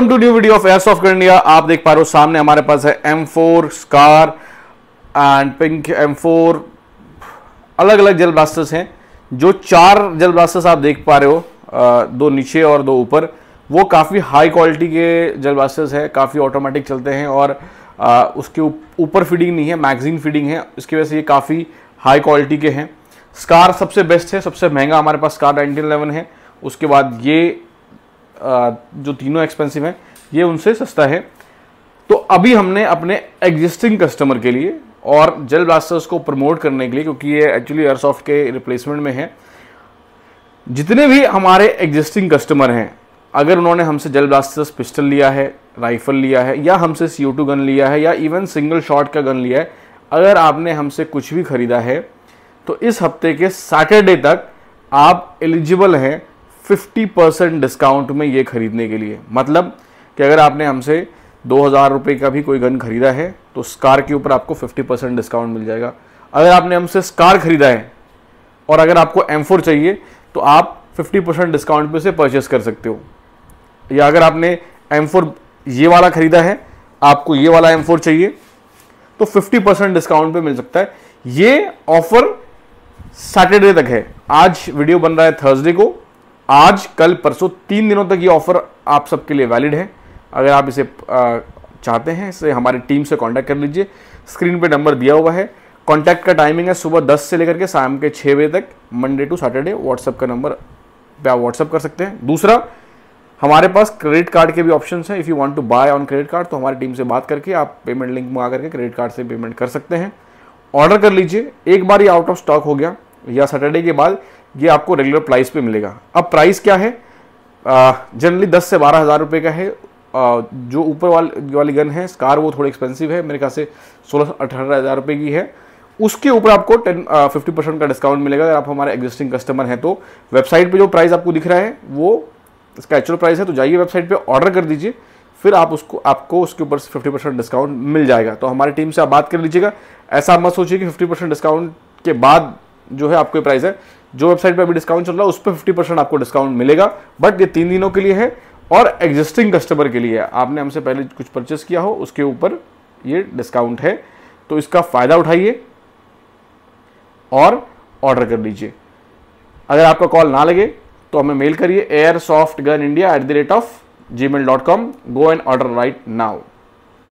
welcome to new video of air airsoft India आप देख पा रहे हो सामने हमारे पास है M four scar and pink M four अलग अलग जल ब्लास्टर्स हैं जो चार जल ब्लास्टर्स आप देख पा रहे हो दो नीचे और दो ऊपर वो काफ़ी हाई क्वालिटी के जल ब्लास्टर्स हैं काफ़ी ऑटोमेटिक चलते हैं और उसके ऊपर फीडिंग नहीं है मैगजीन फीडिंग है इसकी वजह से ये काफ़ी हाई क्वालिटी के हैं स्कार सबसे बेस्ट है सबसे महंगा हमारे पास स्कार नाइनटीन है उसके बाद ये जो तीनों एक्सपेंसिव हैं ये उनसे सस्ता है तो अभी हमने अपने एग्जिस्टिंग कस्टमर के लिए और जेल ब्लास्टर्स को प्रमोट करने के लिए क्योंकि ये एक्चुअली एयरसॉफ्ट के रिप्लेसमेंट में है जितने भी हमारे एग्जिस्टिंग कस्टमर हैं अगर उन्होंने हमसे जेल ब्लास्टर्स पिस्टल लिया है राइफल लिया है या हमसे सी गन लिया है या इवन सिंगल शॉट का गन लिया है अगर आपने हमसे कुछ भी ख़रीदा है तो इस हफ्ते के सैटरडे तक आप एलिजिबल हैं फिफ्टी परसेंट डिस्काउंट में ये ख़रीदने के लिए मतलब कि अगर आपने हमसे दो हज़ार रुपये का भी कोई गन ख़रीदा है तो स्कार के ऊपर आपको फिफ्टी परसेंट डिस्काउंट मिल जाएगा अगर आपने हमसे स्कार ख़रीदा है और अगर आपको एम फोर चाहिए तो आप फिफ्टी परसेंट डिस्काउंट पे से परचेस कर सकते हो या अगर आपने एम फोर ये वाला ख़रीदा है आपको ये वाला एम फोर चाहिए तो फिफ्टी परसेंट डिस्काउंट पे मिल सकता है ये ऑफ़र सैटरडे तक है आज वीडियो बन रहा है थर्सडे को आज कल परसों तीन दिनों तक ये ऑफ़र आप सबके लिए वैलिड है अगर आप इसे चाहते हैं इसे हमारी टीम से कांटेक्ट कर लीजिए स्क्रीन पे नंबर दिया हुआ है कांटेक्ट का टाइमिंग है सुबह दस से लेकर के शाम के छः बजे तक मंडे टू सैटरडे व्हाट्सअप का नंबर पे आप व्हाट्सअप कर सकते हैं दूसरा हमारे पास क्रेडिट कार्ड के भी ऑप्शन हैं if you want to buy on credit card तो हमारी टीम से बात करके आप पेमेंट लिंक मंगा करके क्रेडिट कार्ड से पेमेंट कर सकते हैं ऑर्डर कर लीजिए एक बार ये आउट ऑफ स्टॉक हो गया या सैटरडे के बाद ये आपको रेगुलर प्राइस पे मिलेगा अब प्राइस क्या है जनरली दस से बारह हज़ार रुपये का है आ, जो ऊपर वाली वाली गन है स्कार वो थोड़ी एक्सपेंसिव है मेरे ख्याल से सोलह अठारह हज़ार रुपये की है उसके ऊपर आपको टेन फिफ्टी परसेंट का डिस्काउंट मिलेगा अगर आप हमारे एग्जिस्टिंग कस्टमर हैं तो वेबसाइट पे जो प्राइस आपको दिख रहा है वो इसका एक्चुअल प्राइस है तो जाइए वेबसाइट पे ऑर्डर कर दीजिए फिर आप उसको आपको उसके ऊपर फिफ्टी परसेंट डिस्काउंट मिल जाएगा तो हमारी टीम से आप बात कर लीजिएगा ऐसा आप मत सोचिए कि फिफ्टी परसेंट डिस्काउंट के बाद जो है आपको प्राइस है जो वेबसाइट पर अभी डिस्काउंट चल रहा है उस पर फिफ्टी परसेंट आपको डिस्काउंट मिलेगा बट ये तीन दिनों के लिए है और एग्जिस्टिंग कस्टमर के लिए आपने हमसे पहले कुछ परचेस किया हो उसके ऊपर ये डिस्काउंट है तो इसका फ़ायदा उठाइए और ऑर्डर कर लीजिए अगर आपका कॉल ना लगे तो हमें मेल करिए air soft gun India at the rate of G mail dot com go and order right now